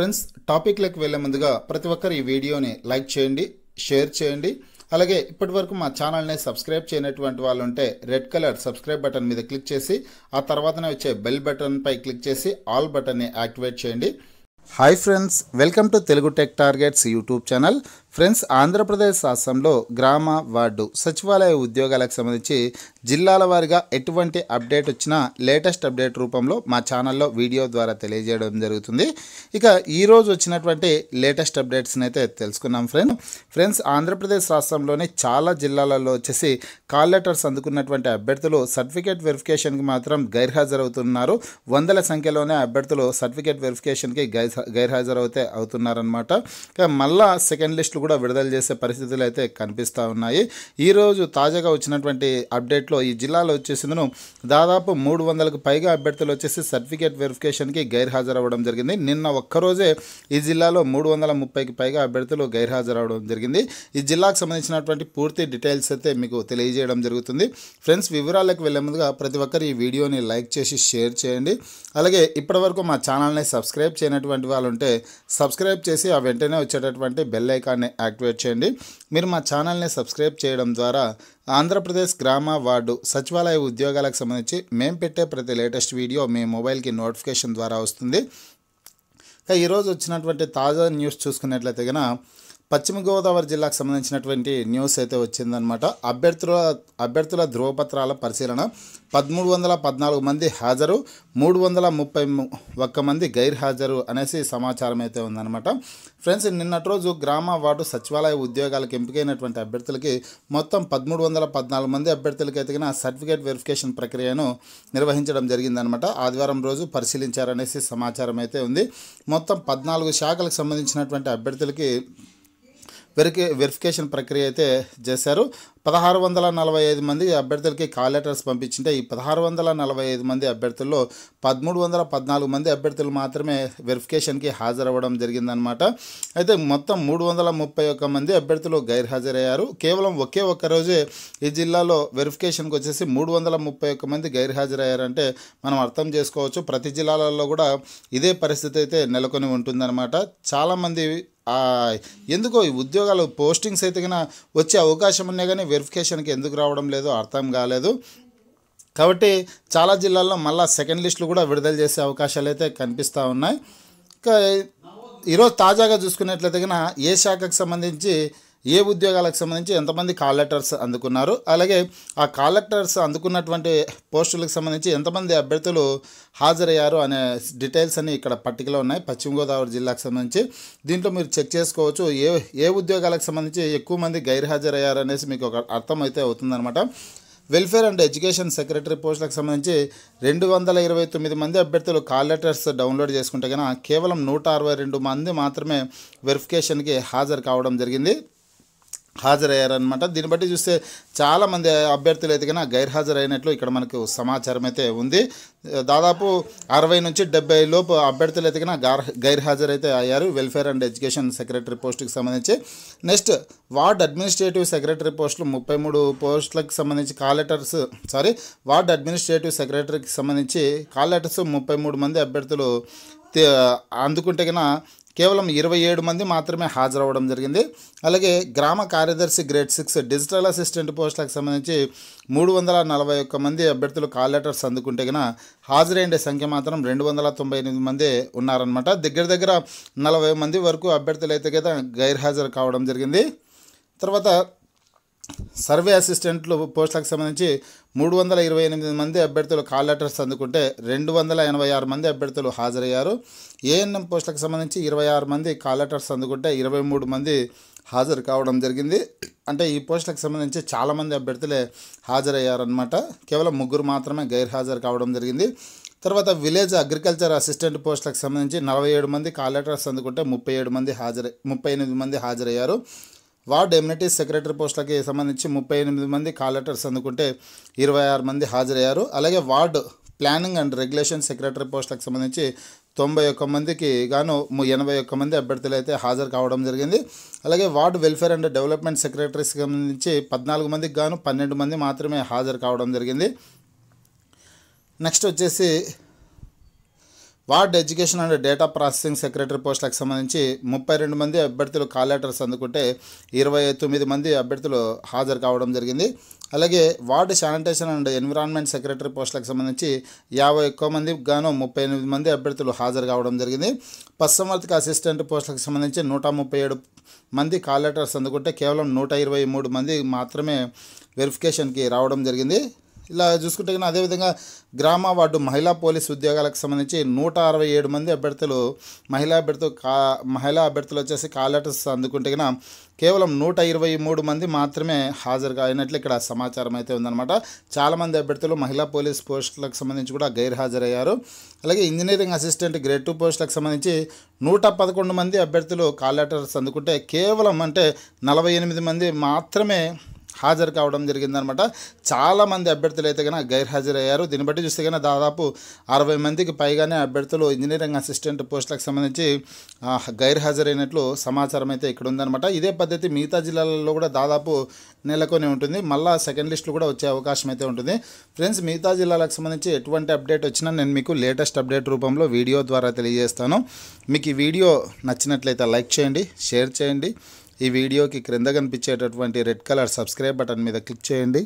friends టాపిక్లకు వెళ్ళే ముందుగా ప్రతి ఒక్కరు ఈ వీడియోని లైక్ చేయండి షేర్ చేయండి అలాగే ఇప్పటి వరకు మా ఛానల్ని సబ్స్క్రైబ్ చేయనటువంటి వాళ్ళు ఉంటే రెడ్ కలర్ సబ్స్క్రైబ్ బటన్ మీద క్లిక్ చేసి ఆ తర్వాతనే వచ్చే బెల్ బటన్పై క్లిక్ చేసి ఆల్ బటన్ని యాక్టివేట్ చేయండి hi friends welcome to Telugu tech targets YouTube channel friends Andhra Pradesh రాష్ట్రంలో గ్రామ వార్డు సచివాలయ ఉద్యోగాలకు సంబంధించి జిల్లాల వారిగా ఎటువంటి అప్డేట్ వచ్చినా లేటెస్ట్ అప్డేట్ రూపంలో మా ఛానల్లో వీడియో ద్వారా తెలియజేయడం జరుగుతుంది ఇక ఈరోజు వచ్చినటువంటి లేటెస్ట్ అప్డేట్స్ని అయితే తెలుసుకున్నాం ఫ్రెండ్ ఫ్రెండ్స్ ఆంధ్రప్రదేశ్ రాష్ట్రంలోని చాలా జిల్లాలలో వచ్చేసి కాల్ లెటర్స్ అందుకున్నటువంటి అభ్యర్థులు సర్టిఫికేట్ వెరిఫికేషన్కి మాత్రం గైర్హాజరవుతున్నారు వందల సంఖ్యలోనే అభ్యర్థులు సర్టిఫికేట్ వెరిఫికేషన్కి గైర్ గైర్హాజరవుతే అవుతున్నారనమాట ఇక మళ్ళా సెకండ్ లిస్టులు కూడా విడుదల చేసే పరిస్థితులు అయితే కనిపిస్తూ ఉన్నాయి ఈరోజు తాజాగా వచ్చినటువంటి అప్డేట్లో ఈ జిల్లాలో వచ్చేసిందను దాదాపు మూడు వందలకు పైగా అభ్యర్థులు వచ్చేసి సర్టిఫికేట్ వెరిఫికేషన్కి గైర్హాజరవ్వడం జరిగింది నిన్న ఒక్కరోజే ఈ జిల్లాలో మూడు వందల ముప్పైకి పైగా అభ్యర్థులు గైర్హాజరవ్వడం జరిగింది ఈ జిల్లాకు సంబంధించినటువంటి పూర్తి డీటెయిల్స్ అయితే మీకు తెలియజేయడం జరుగుతుంది ఫ్రెండ్స్ వివరాలకు వెళ్ళే ముందుగా ప్రతి ఒక్కరు ఈ వీడియోని లైక్ చేసి షేర్ చేయండి అలాగే ఇప్పటివరకు మా ఛానల్ని సబ్స్క్రైబ్ చేయనటువంటి వాళ్ళు ఉంటే సబ్స్క్రైబ్ చేసి ఆ వెంటనే వచ్చేటటువంటి బెల్ ఐకాన్ని యాక్టివేట్ చేయండి మీరు మా ఛానల్ని సబ్స్క్రైబ్ చేయడం ద్వారా ఆంధ్రప్రదేశ్ గ్రామ వార్డు సచివాలయ ఉద్యోగాలకు సంబంధించి మేము పెట్టే ప్రతి లేటెస్ట్ వీడియో మీ మొబైల్కి నోటిఫికేషన్ ద్వారా వస్తుంది ఇక ఈరోజు వచ్చినటువంటి తాజా న్యూస్ చూసుకున్నట్లయితే కనుక పశ్చిమ గోదావరి జిల్లాకు సంబంధించినటువంటి న్యూస్ అయితే వచ్చిందనమాట అభ్యర్థుల అభ్యర్థుల ధ్రువపత్రాల పరిశీలన పదమూడు వందల పద్నాలుగు మంది హాజరు మూడు వందల ముప్పై ఒక్క మంది గైర్ హాజరు అనేసి సమాచారం అయితే ఉందన్నమాట ఫ్రెండ్స్ నిన్నటి రోజు గ్రామ వార్డు సచివాలయ ఉద్యోగాలకు ఎంపికైనటువంటి అభ్యర్థులకి మొత్తం పదమూడు వందల పద్నాలుగు మంది అభ్యర్థులకి ఎదిగిన సర్టిఫికేట్ వెరిఫికేషన్ ప్రక్రియను నిర్వహించడం జరిగిందనమాట ఆదివారం రోజు పరిశీలించారనేసి సమాచారం అయితే ఉంది మొత్తం పద్నాలుగు శాఖలకు సంబంధించినటువంటి అభ్యర్థులకి వెరికే వెరిఫికేషన్ ప్రక్రియ అయితే చేశారు పదహారు వందల నలభై ఐదు మంది అభ్యర్థులకి కాల్ లెటర్స్ పంపించింటే ఈ పదహారు వందల నలభై ఐదు మంది అభ్యర్థుల్లో పదమూడు వందల పద్నాలుగు మంది అభ్యర్థులు మాత్రమే వెరిఫికేషన్కి హాజరవ్వడం జరిగిందనమాట అయితే మొత్తం మూడు వందల ముప్పై ఒక్క మంది అభ్యర్థులు గైర్హాజరయ్యారు కేవలం ఒకే ఒక్క రోజే ఈ జిల్లాలో వెరిఫికేషన్కి వచ్చేసి మూడు వందల ముప్పై ఒక్క మంది గైర్హాజరయ్యారంటే మనం అర్థం చేసుకోవచ్చు ప్రతి జిల్లాలలో కూడా ఇదే పరిస్థితి అయితే నెలకొని ఉంటుందన్నమాట చాలామంది ఎందుకో ఈ ఉద్యోగాలు పోస్టింగ్స్ అయితే కన్నా వచ్చే అవకాశం ఉన్నా కానీ వెరిఫికేషన్కి ఎందుకు రావడం లేదో అర్థం కాలేదు కాబట్టి చాలా జిల్లాల్లో మళ్ళీ సెకండ్ లిస్టులు కూడా విడుదల చేసే అవకాశాలు అయితే కనిపిస్తూ ఉన్నాయి ఇంకా ఈరోజు తాజాగా చూసుకున్నట్లయితే కనుక ఏ శాఖకు సంబంధించి ఏ ఉద్యోగాలకు సంబంధించి ఎంతమంది కాల్ లెటర్స్ అందుకున్నారు అలాగే ఆ కాల్ లెటర్స్ అందుకున్నటువంటి పోస్టులకు సంబంధించి ఎంతమంది అభ్యర్థులు హాజరయ్యారు అనే డీటెయిల్స్ అన్నీ ఇక్కడ పట్టికలో ఉన్నాయి పశ్చిమ గోదావరి జిల్లాకు సంబంధించి దీంట్లో మీరు చెక్ చేసుకోవచ్చు ఏ ఏ ఉద్యోగాలకు సంబంధించి ఎక్కువ మంది గైర్హాజరయ్యారు అనేసి మీకు ఒక అర్థం అయితే అవుతుందన్నమాట వెల్ఫేర్ అండ్ ఎడ్యుకేషన్ సెక్రటరీ పోస్టులకు సంబంధించి రెండు వందల ఇరవై తొమ్మిది మంది అభ్యర్థులు కాల్ లెటర్స్ డౌన్లోడ్ చేసుకుంటే కనుక కేవలం నూట అరవై రెండు మంది మాత్రమే వెరిఫికేషన్కి హాజరు కావడం జరిగింది హాజరయ్యారనమాట దీన్ని బట్టి చూస్తే చాలామంది అభ్యర్థులు ఎదిగినా గైర్హాజరైనట్లు ఇక్కడ మనకు సమాచారం అయితే ఉంది దాదాపు అరవై నుంచి డెబ్బై లోపు అభ్యర్థులు ఎదిగిన గైర్హాజరైతే అయ్యారు వెల్ఫేర్ అండ్ ఎడ్యుకేషన్ సెక్రటరీ పోస్టుకి సంబంధించి నెక్స్ట్ వార్డ్ అడ్మినిస్ట్రేటివ్ సెక్రటరీ పోస్టులు ముప్పై మూడు పోస్టులకు సంబంధించి కాలెటర్స్ సారీ వార్డ్ అడ్మినిస్ట్రేటివ్ సెక్రటరీకి సంబంధించి కాల్ లెటర్స్ ముప్పై మూడు మంది అభ్యర్థులు అందుకుంటే కన్నా కేవలం ఇరవై ఏడు మంది మాత్రమే హాజరవ్వడం జరిగింది అలాగే గ్రామ కార్యదర్శి గ్రేడ్ సిక్స్ డిజిటల్ అసిస్టెంట్ పోస్టులకు సంబంధించి మూడు వందల నలభై ఒక్క మంది అభ్యర్థులు కాల్ లెటర్స్ అందుకుంటే కన హాజరైన సంఖ్య మాత్రం రెండు వందల తొంభై ఎనిమిది మంది ఉన్నారనమాట దగ్గర దగ్గర నలభై మంది వరకు అభ్యర్థులు అయితే కదా గైర్హాజరు కావడం జరిగింది తర్వాత సర్వే అసిస్టెంట్లు పోస్టులకు సంబంధించి మూడు వందల ఇరవై ఎనిమిది మంది అభ్యర్థులు కాల్ లెటర్స్ అందుకుంటే రెండు వందల ఎనభై ఆరు మంది అభ్యర్థులు హాజరయ్యారు ఏఎన్ఎం పోస్టులకు సంబంధించి ఇరవై ఆరు మంది కాల్ లెటర్స్ అందుకుంటే ఇరవై మూడు మంది హాజరు కావడం జరిగింది అంటే ఈ పోస్టులకు సంబంధించి చాలామంది అభ్యర్థులే హాజరయ్యారనమాట కేవలం ముగ్గురు మాత్రమే గైర్ హాజరు కావడం జరిగింది తర్వాత విలేజ్ అగ్రికల్చర్ అసిస్టెంట్ పోస్టులకు సంబంధించి నలభై ఏడు మంది కాల్ లెటర్స్ అందుకుంటే ముప్పై ఏడు మంది హాజరై ముప్పై ఎనిమిది మంది హాజరయ్యారు వార్డు ఎమ్యూనిటీ సెక్రటరీ పోస్టులకి సంబంధించి ముప్పై ఎనిమిది మంది కాల్ లెటర్స్ అందుకుంటే ఇరవై ఆరు మంది హాజరయ్యారు అలాగే ward planning and regulation secretary పోస్టులకు సంబంధించి తొంభై ఒక్క మందికి గాను ఎనభై ఒక్క మంది అభ్యర్థులు అయితే హాజరు కావడం జరిగింది అలాగే వార్డు వెల్ఫేర్ అండ్ డెవలప్మెంట్ సెక్రటరీకి సంబంధించి పద్నాలుగు మందికి గాను పన్నెండు మంది మాత్రమే హాజరు కావడం జరిగింది నెక్స్ట్ వచ్చేసి ward education and data processing secretary పోస్టులకు సంబంధించి ముప్పై రెండు మంది అభ్యర్థులు కాల్ లెటర్స్ అందుకుంటే ఇరవై తొమ్మిది మంది అభ్యర్థులు హాజరు కావడం జరిగింది అలాగే ward sanitation and environment secretary పోస్టులకు సంబంధించి యాభై ఎక్కువ మంది గాను ముప్పై ఎనిమిది మంది అభ్యర్థులు హాజరు కావడం జరిగింది పశ్చిమవర్తిక అసిస్టెంట్ పోస్టులకు సంబంధించి నూట ముప్పై ఏడు మంది కాల్ లెటర్స్ అందుకుంటే కేవలం నూట ఇరవై మూడు మంది మాత్రమే వెరిఫికేషన్కి రావడం జరిగింది ఇలా చూసుకుంటే కానీ అదేవిధంగా గ్రామ వార్డు మహిళా పోలీస్ ఉద్యోగాలకు సంబంధించి నూట అరవై ఏడు మంది అభ్యర్థులు మహిళా అభ్యర్థులు కా మహిళా అభ్యర్థులు వచ్చేసి కాల్ లెటర్స్ అందుకుంటే కన్నా కేవలం నూట ఇరవై మూడు మంది మాత్రమే హాజరుగా అయినట్లు ఇక్కడ సమాచారం అయితే ఉందన్నమాట చాలామంది అభ్యర్థులు మహిళా పోలీస్ పోస్టులకు సంబంధించి కూడా గైర్హాజరయ్యారు అలాగే ఇంజనీరింగ్ అసిస్టెంట్ గ్రేడ్ టూ పోస్టులకు సంబంధించి నూట పదకొండు మంది అభ్యర్థులు కాల్ లెటర్స్ అందుకుంటే కేవలం అంటే నలభై ఎనిమిది మంది మాత్రమే హాజరు కావడం జరిగిందనమాట చాలామంది అభ్యర్థులు అయితే కనుక గైర్హాజరయ్యారు దీన్ని బట్టి చూస్తే కనుక దాదాపు అరవై మందికి పైగానే అభ్యర్థులు ఇంజనీరింగ్ అసిస్టెంట్ పోస్టులకు సంబంధించి గైర్హాజరైనట్లు సమాచారం అయితే ఇక్కడ ఉందనమాట ఇదే పద్ధతి మిగతా జిల్లాలలో కూడా దాదాపు నెలకొని ఉంటుంది మళ్ళీ సెకండ్ లిస్టులు కూడా వచ్చే అవకాశం అయితే ఉంటుంది ఫ్రెండ్స్ మిగతా జిల్లాలకు సంబంధించి ఎటువంటి అప్డేట్ వచ్చినా నేను మీకు లేటెస్ట్ అప్డేట్ రూపంలో వీడియో ద్వారా తెలియజేస్తాను మీకు ఈ వీడియో నచ్చినట్లయితే లైక్ చేయండి షేర్ చేయండి ఈ వీడియోకి క్రింద కనిపించేటటువంటి రెడ్ కలర్ సబ్స్క్రైబ్ బటన్ మీద క్లిక్ చేయండి